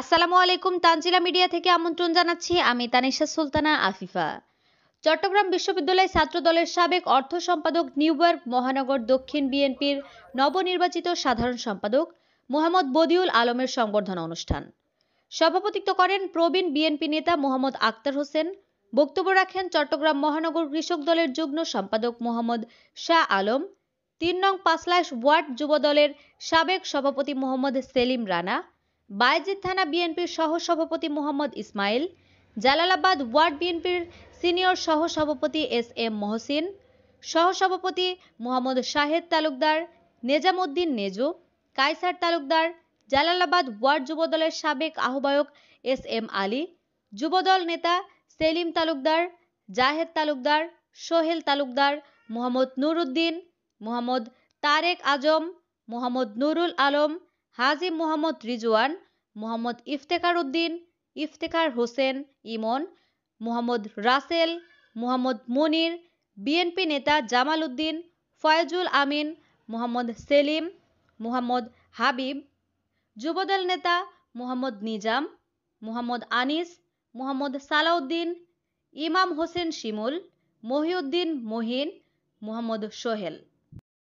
আসসালামু আলাইকুম তানজিলা মিডিয়া থেকে আমন্ত্রণ জানাচ্ছি আমি তানিশা সুলতানা আফিফা চট্টগ্রাম বিশ্ববিদ্যালয় ছাত্র দলের সাবেক অর্থ সম্পাদক নিউইয়র্ক মহানগর দক্ষিণ বিএনপির নবনির্বাচিত সাধারণ সম্পাদক মোহাম্মদ বদিউল আলমের সংবর্ধনা অনুষ্ঠান সভাপতিত্ব করেন প্রবীণ বিএনপি নেতা মোহাম্মদ আক্তার হোসেন বক্তব্য রাখেন চট্টগ্রাম মহানগর কৃষক দলের যুগ্ম সম্পাদক মোহাম্মদ শাহ আলম তিন নং পাঁচলাশ ওয়ার্ড যুব দলের সাবেক সভাপতি মোহাম্মদ সেলিম রানা বায়েজিদ থানা বিএনপির সহসভাপতি মোহাম্মদ ইসমাইল জালালাবাদ ওয়ার্ড বিএনপির সিনিয়র সহসভাপতি এস এম মহসিন সহসভাপতি মোহাম্মদ শাহেদ তালুকদার নেজামুদ্দিন নেজু কায়সার তালুকদার জালালাবাদ ওয়ার্ড যুবদলের সাবেক আহ্বায়ক এস এম আলী যুবদল নেতা সেলিম তালুকদার জাহেদ তালুকদার সোহেল তালুকদার মোহাম্মদ নুরুদ্দিন মোহাম্মদ তারেক আজম মোহাম্মদ নুরুল আলম হাজি মোহাম্মদ রিজওয়ান মোহাম্মদ ইফতেখার উদ্দিন ইফতেখার হোসেন ইমন মোহাম্মদ রাসেল মোহাম্মদ মনির বিএনপি নেতা জামাল উদ্দিন ফয়জুল আমিন মোহাম্মদ সেলিম মোহাম্মদ হাবিব যুবদল নেতা মোহাম্মদ নিজাম মোহাম্মদ আনিস মোহাম্মদ সালাউদ্দিন ইমাম হোসেন শিমুল মহিউদ্দিন মহিন মোহাম্মদ সোহেল